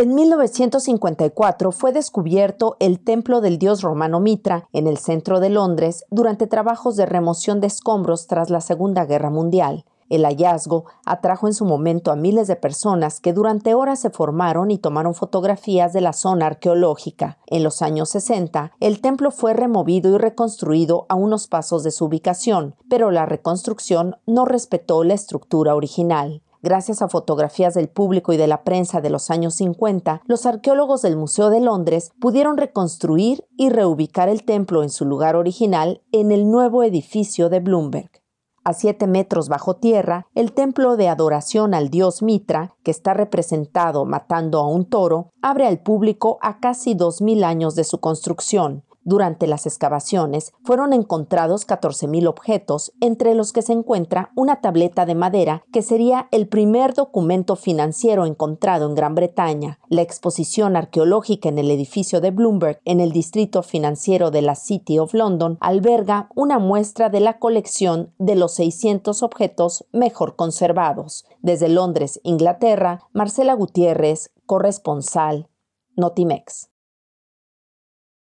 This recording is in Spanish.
En 1954 fue descubierto el templo del dios romano Mitra en el centro de Londres durante trabajos de remoción de escombros tras la Segunda Guerra Mundial. El hallazgo atrajo en su momento a miles de personas que durante horas se formaron y tomaron fotografías de la zona arqueológica. En los años 60, el templo fue removido y reconstruido a unos pasos de su ubicación, pero la reconstrucción no respetó la estructura original. Gracias a fotografías del público y de la prensa de los años 50, los arqueólogos del Museo de Londres pudieron reconstruir y reubicar el templo en su lugar original en el nuevo edificio de Bloomberg. A siete metros bajo tierra, el templo de adoración al dios Mitra, que está representado matando a un toro, abre al público a casi 2.000 años de su construcción. Durante las excavaciones fueron encontrados 14.000 objetos, entre los que se encuentra una tableta de madera que sería el primer documento financiero encontrado en Gran Bretaña. La exposición arqueológica en el edificio de Bloomberg, en el distrito financiero de la City of London, alberga una muestra de la colección de los 600 objetos mejor conservados. Desde Londres, Inglaterra, Marcela Gutiérrez, corresponsal, Notimex.